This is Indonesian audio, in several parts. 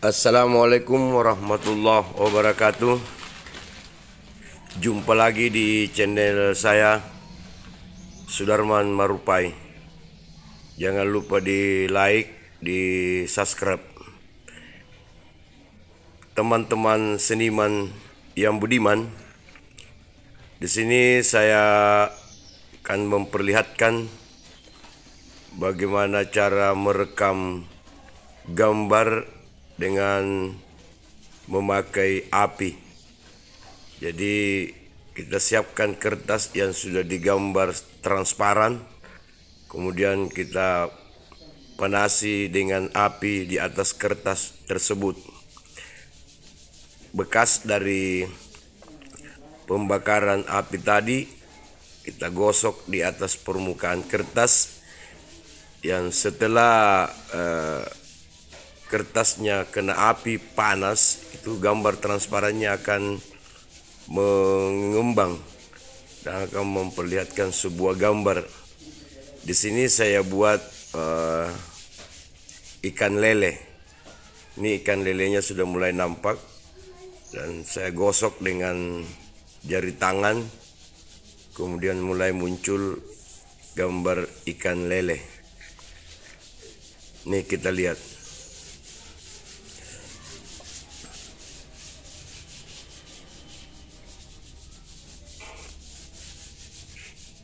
Assalamualaikum warahmatullahi wabarakatuh Jumpa lagi di channel saya Sudarman Marupai Jangan lupa di like, di subscribe Teman-teman seniman yang budiman Di sini saya akan memperlihatkan Bagaimana cara merekam gambar dengan memakai api. Jadi kita siapkan kertas yang sudah digambar transparan, kemudian kita panasi dengan api di atas kertas tersebut. Bekas dari pembakaran api tadi kita gosok di atas permukaan kertas yang setelah eh, kertasnya kena api panas itu gambar transparannya akan mengembang dan akan memperlihatkan sebuah gambar di sini saya buat uh, ikan lele ini ikan lelenya sudah mulai nampak dan saya gosok dengan jari tangan kemudian mulai muncul gambar ikan lele ini kita lihat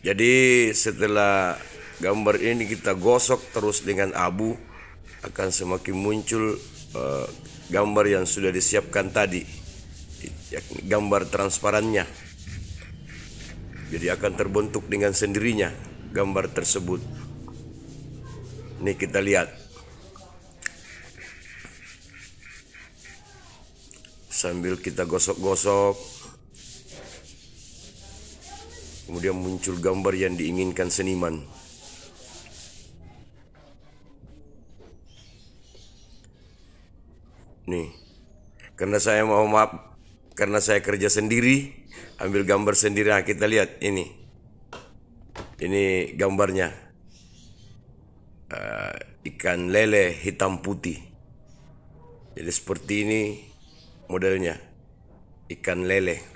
Jadi setelah gambar ini kita gosok terus dengan abu akan semakin muncul uh, gambar yang sudah disiapkan tadi. Gambar transparannya. Jadi akan terbentuk dengan sendirinya gambar tersebut. Ini kita lihat. Sambil kita gosok-gosok kemudian muncul gambar yang diinginkan seniman. Nih, karena saya mau maaf, karena saya kerja sendiri, ambil gambar sendiri. Nah, kita lihat ini, ini gambarnya uh, ikan lele hitam putih. Jadi seperti ini modelnya ikan lele.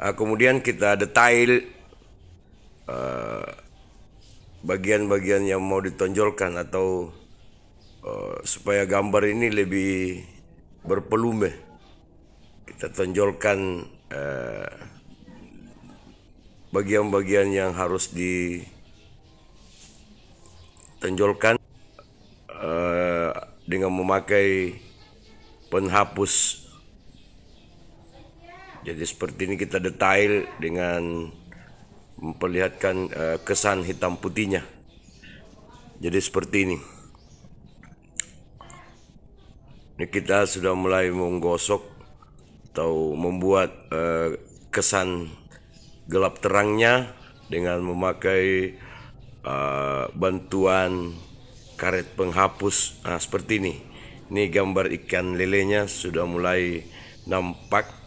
Nah, kemudian kita detail ah, bagian-bagian uh, yang mau ditonjolkan atau uh, supaya gambar ini lebih berpelume. Kita tonjolkan ah, bagian-bagian uh, yang harus ditonjolkan uh, dengan memakai penghapus jadi seperti ini kita detail dengan memperlihatkan uh, kesan hitam putihnya. Jadi seperti ini. Ini kita sudah mulai menggosok atau membuat uh, kesan gelap terangnya dengan memakai uh, bantuan karet penghapus. Nah, seperti ini. Ini gambar ikan lelenya sudah mulai nampak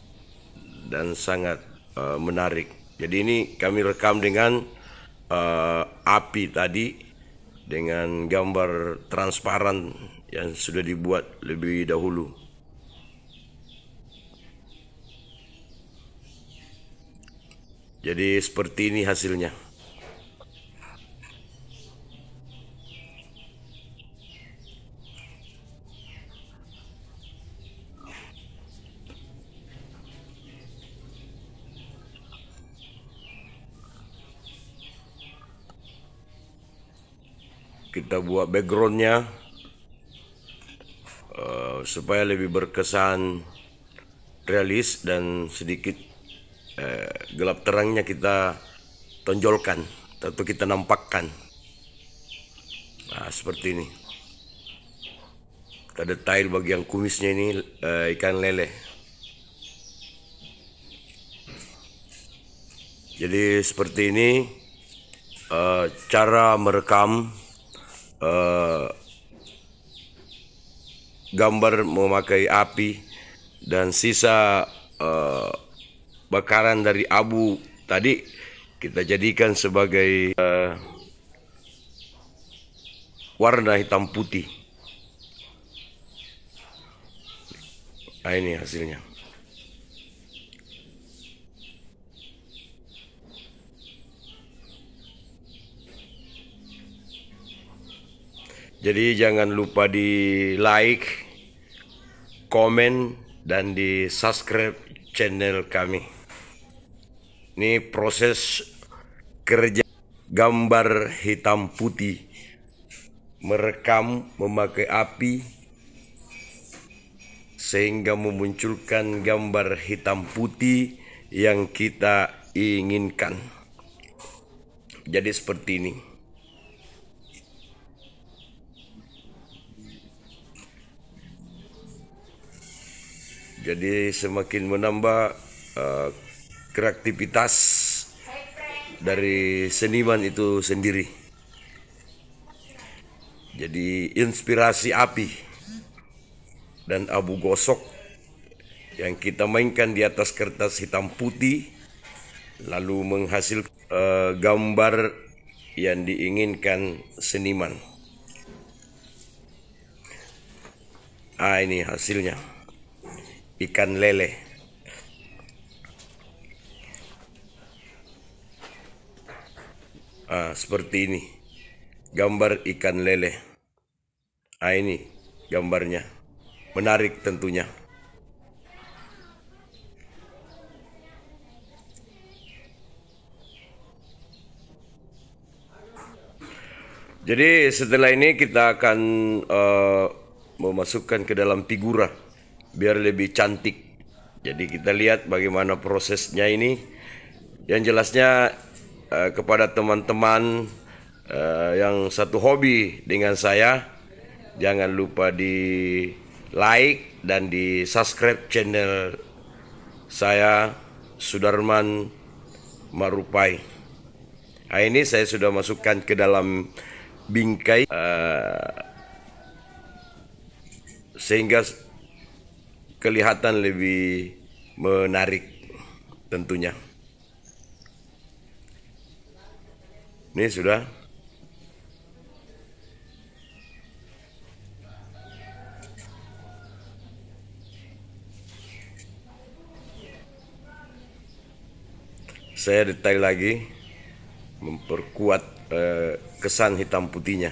dan sangat uh, menarik. Jadi ini kami rekam dengan uh, api tadi dengan gambar transparan yang sudah dibuat lebih dahulu. Jadi seperti ini hasilnya. kita buat backgroundnya uh, supaya lebih berkesan realis dan sedikit uh, gelap terangnya kita tonjolkan atau kita nampakkan nah seperti ini kita detail bagian kumisnya ini uh, ikan lele jadi seperti ini cara merekam Eh, gambar memakai api dan sisa uh, bakaran dari abu tadi kita jadikan sebagai uh, warna hitam putih. Nah, ini hasilnya. Jadi jangan lupa di like, komen, dan di subscribe channel kami. Ini proses kerja gambar hitam putih. Merekam memakai api sehingga memunculkan gambar hitam putih yang kita inginkan. Jadi seperti ini. Jadi semakin menambah uh, kreativitas dari seniman itu sendiri. Jadi inspirasi api dan abu gosok yang kita mainkan di atas kertas hitam putih lalu menghasilkan uh, gambar yang diinginkan seniman. Ah ini hasilnya ikan lele ah, seperti ini gambar ikan lele ah ini gambarnya menarik tentunya Jadi setelah ini kita akan uh, memasukkan ke dalam figura biar lebih cantik. Jadi kita lihat bagaimana prosesnya ini. Yang jelasnya eh, kepada teman-teman eh, yang satu hobi dengan saya, jangan lupa di like dan di subscribe channel saya Sudarman Marupai. Nah, ini saya sudah masukkan ke dalam bingkai uh, sehingga kelihatan lebih menarik tentunya. Ini sudah. Saya detail lagi memperkuat eh, kesan hitam putihnya.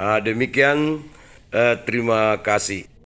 Ah, demikian eh, terima kasih.